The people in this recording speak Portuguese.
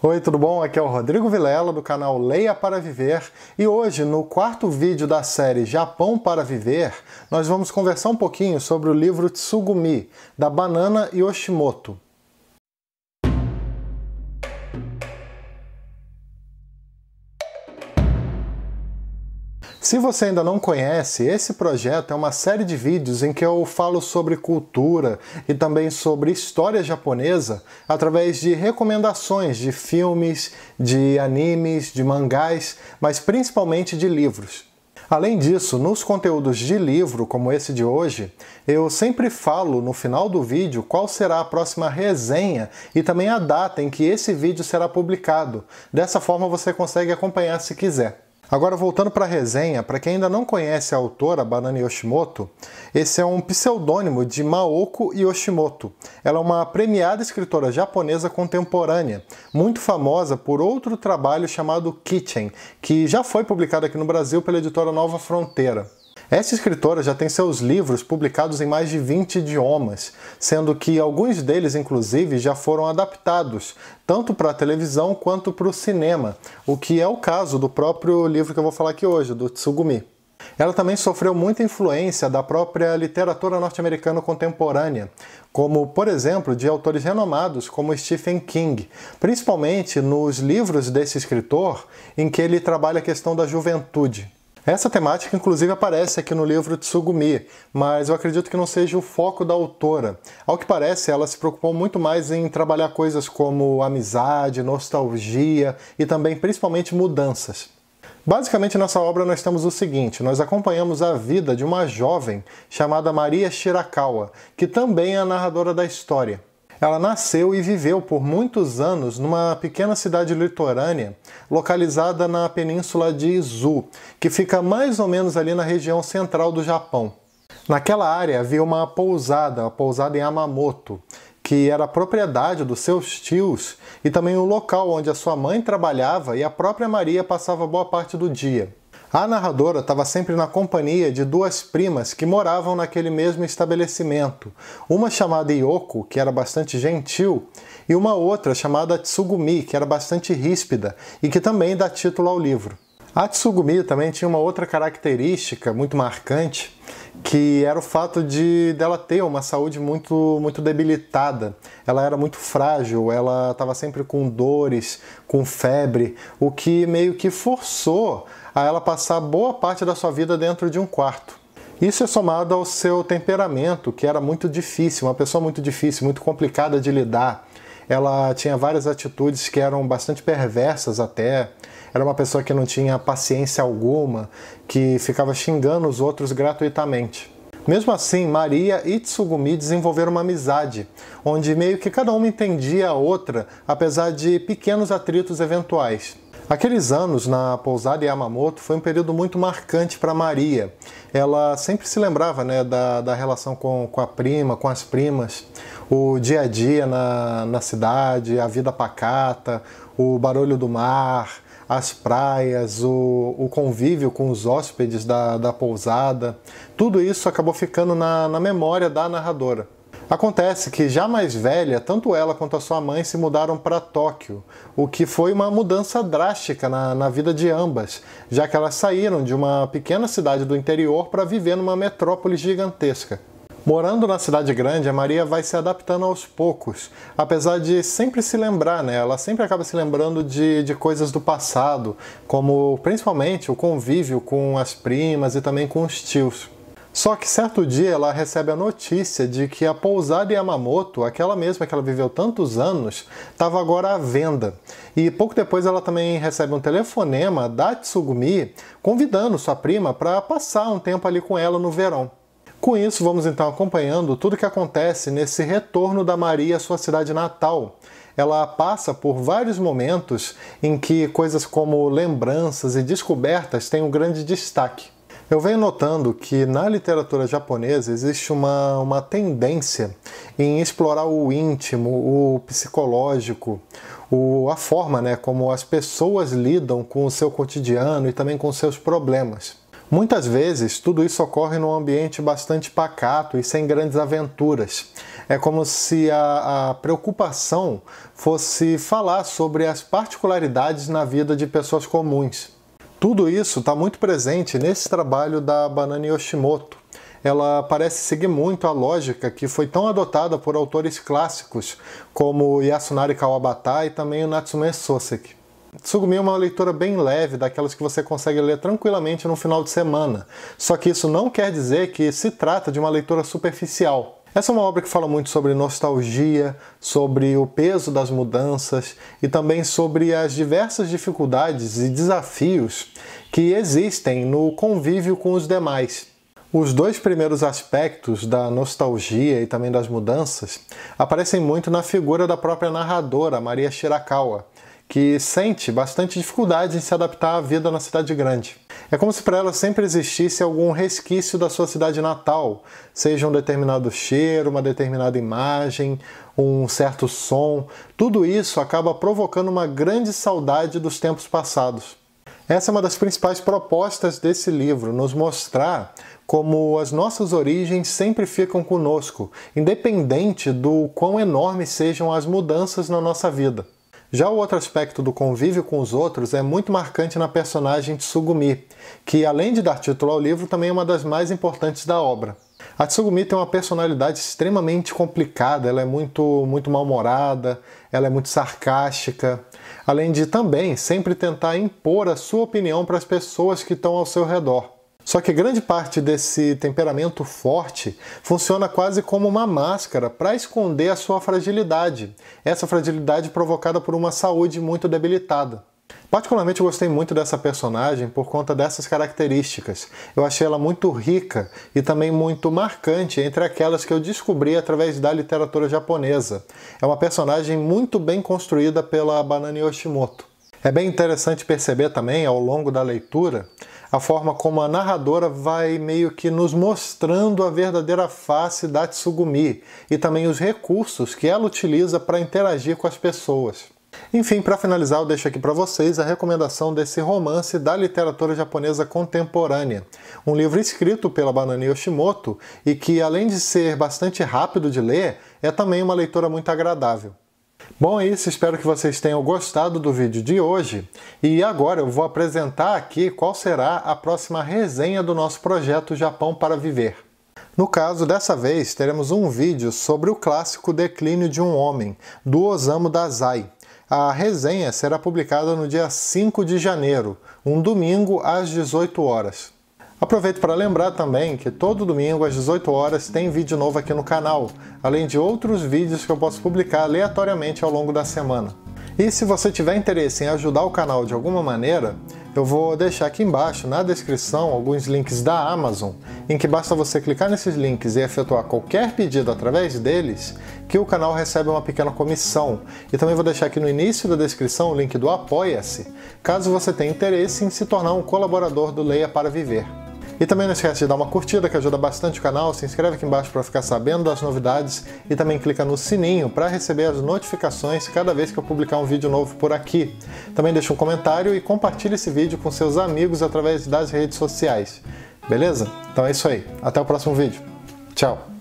Oi, tudo bom? Aqui é o Rodrigo Vilela do canal Leia para Viver e hoje, no quarto vídeo da série Japão para Viver, nós vamos conversar um pouquinho sobre o livro Tsugumi, da Banana Yoshimoto. Se você ainda não conhece, esse projeto é uma série de vídeos em que eu falo sobre cultura e também sobre história japonesa através de recomendações de filmes, de animes, de mangás, mas principalmente de livros. Além disso, nos conteúdos de livro, como esse de hoje, eu sempre falo no final do vídeo qual será a próxima resenha e também a data em que esse vídeo será publicado. Dessa forma você consegue acompanhar se quiser. Agora, voltando para a resenha, para quem ainda não conhece a autora Banana Yoshimoto, esse é um pseudônimo de Maoko Yoshimoto. Ela é uma premiada escritora japonesa contemporânea, muito famosa por outro trabalho chamado Kitchen, que já foi publicado aqui no Brasil pela editora Nova Fronteira. Essa escritora já tem seus livros publicados em mais de 20 idiomas, sendo que alguns deles, inclusive, já foram adaptados, tanto para a televisão quanto para o cinema, o que é o caso do próprio livro que eu vou falar aqui hoje, do Tsugumi. Ela também sofreu muita influência da própria literatura norte-americana contemporânea, como, por exemplo, de autores renomados como Stephen King, principalmente nos livros desse escritor em que ele trabalha a questão da juventude. Essa temática, inclusive, aparece aqui no livro Tsugumi, mas eu acredito que não seja o foco da autora. Ao que parece, ela se preocupou muito mais em trabalhar coisas como amizade, nostalgia e também, principalmente, mudanças. Basicamente, nessa obra, nós temos o seguinte: nós acompanhamos a vida de uma jovem chamada Maria Shirakawa, que também é a narradora da história. Ela nasceu e viveu por muitos anos numa pequena cidade litorânea, localizada na península de Izu, que fica mais ou menos ali na região central do Japão. Naquela área havia uma pousada, a pousada em Amamoto, que era propriedade dos seus tios e também o local onde a sua mãe trabalhava e a própria Maria passava boa parte do dia. A narradora estava sempre na companhia de duas primas que moravam naquele mesmo estabelecimento, uma chamada Yoko, que era bastante gentil, e uma outra chamada Tsugumi, que era bastante ríspida e que também dá título ao livro. A Tsugumi também tinha uma outra característica muito marcante, que era o fato de dela ter uma saúde muito muito debilitada. Ela era muito frágil, ela estava sempre com dores, com febre, o que meio que forçou a ela passar boa parte da sua vida dentro de um quarto. Isso é somado ao seu temperamento, que era muito difícil, uma pessoa muito difícil, muito complicada de lidar ela tinha várias atitudes que eram bastante perversas até. Era uma pessoa que não tinha paciência alguma, que ficava xingando os outros gratuitamente. Mesmo assim, Maria e Tsugumi desenvolveram uma amizade, onde meio que cada uma entendia a outra, apesar de pequenos atritos eventuais. Aqueles anos na pousada Yamamoto foi um período muito marcante para Maria. Ela sempre se lembrava né, da, da relação com, com a prima, com as primas, o dia a dia na, na cidade, a vida pacata, o barulho do mar, as praias, o, o convívio com os hóspedes da, da pousada. Tudo isso acabou ficando na, na memória da narradora. Acontece que, já mais velha, tanto ela quanto a sua mãe se mudaram para Tóquio, o que foi uma mudança drástica na, na vida de ambas, já que elas saíram de uma pequena cidade do interior para viver numa metrópole gigantesca. Morando na cidade grande, a Maria vai se adaptando aos poucos, apesar de sempre se lembrar, né? Ela sempre acaba se lembrando de, de coisas do passado, como principalmente o convívio com as primas e também com os tios. Só que certo dia ela recebe a notícia de que a pousada Yamamoto, aquela mesma que ela viveu tantos anos, estava agora à venda. E pouco depois ela também recebe um telefonema da Tsugumi convidando sua prima para passar um tempo ali com ela no verão. Com isso, vamos então acompanhando tudo o que acontece nesse retorno da Maria à sua cidade natal. Ela passa por vários momentos em que coisas como lembranças e descobertas têm um grande destaque. Eu venho notando que na literatura japonesa existe uma, uma tendência em explorar o íntimo, o psicológico, o, a forma né, como as pessoas lidam com o seu cotidiano e também com seus problemas. Muitas vezes, tudo isso ocorre num ambiente bastante pacato e sem grandes aventuras. É como se a, a, preocupação fosse falar sobre as particularidades na vida de pessoas comuns. Tudo isso está muito presente nesse trabalho da Banana Yoshimoto. Ela parece seguir muito a lógica que foi tão adotada por autores clássicos como Yasunari Kawabata e também o Natsume Soseki. Tsugumi é uma leitura bem leve, daquelas que você consegue ler tranquilamente no final de semana. Só que isso não quer dizer que se trata de uma leitura superficial. Essa é uma obra que fala muito sobre nostalgia, sobre o peso das mudanças e também sobre as diversas dificuldades e desafios que existem no convívio com os demais. Os dois primeiros aspectos da nostalgia e também das mudanças aparecem muito na figura da própria narradora, Maria Shirakawa, que sente bastante dificuldade em se adaptar à vida na cidade grande. É como se para ela sempre existisse algum resquício da sua cidade natal, seja um determinado cheiro, uma determinada imagem, um certo som. Tudo isso acaba provocando uma grande saudade dos tempos passados. Essa é uma das principais propostas desse livro, nos mostrar como as nossas origens sempre ficam conosco, independente do quão enormes sejam as mudanças na nossa vida. Já o outro aspecto do convívio com os outros é muito marcante na personagem de Tsugumi, que além de dar título ao livro, também é uma das mais importantes da obra. A Tsugumi tem uma personalidade extremamente complicada, ela é muito, muito mal-humorada, ela é muito sarcástica, além de também sempre tentar impor a sua opinião para as pessoas que estão ao seu redor. Só que grande parte desse temperamento forte funciona quase como uma máscara para esconder a sua fragilidade, essa fragilidade provocada por uma saúde muito debilitada. Particularmente eu gostei muito dessa personagem por conta dessas características. Eu achei ela muito rica e também muito marcante entre aquelas que eu descobri através da literatura japonesa. É uma personagem muito bem construída pela Banana Yoshimoto. É bem interessante perceber também, ao longo da leitura, a forma como a narradora vai meio que nos mostrando a verdadeira face da Tsugumi e também os recursos que ela utiliza para interagir com as pessoas. Enfim, para finalizar, eu deixo aqui para vocês a recomendação desse romance da literatura japonesa contemporânea. Um livro escrito pela Banana Yoshimoto e que, além de ser bastante rápido de ler, é também uma leitura muito agradável. Bom, é isso. Espero que vocês tenham gostado do vídeo de hoje. E agora eu vou apresentar aqui qual será a próxima resenha do nosso projeto Japão para Viver. No caso, dessa vez, teremos um vídeo sobre o clássico Declínio de um Homem, do Osamu Dazai. A resenha será publicada no dia 5 de janeiro, um domingo às 18 horas. Aproveito para lembrar também que todo domingo às 18 horas tem vídeo novo aqui no canal, além de outros vídeos que eu posso publicar aleatoriamente ao longo da semana. E se você tiver interesse em ajudar o canal de alguma maneira, eu vou deixar aqui embaixo na descrição alguns links da Amazon, em que basta você clicar nesses links e efetuar qualquer pedido através deles, que o canal recebe uma pequena comissão. E também vou deixar aqui no início da descrição o link do Apoia-se, caso você tenha interesse em se tornar um colaborador do Leia para Viver. E também não esquece de dar uma curtida que ajuda bastante o canal, se inscreve aqui embaixo para ficar sabendo das novidades e também clica no sininho para receber as notificações cada vez que eu publicar um vídeo novo por aqui. Também deixa um comentário e compartilha esse vídeo com seus amigos através das redes sociais. Beleza? Então é isso aí. Até o próximo vídeo. Tchau!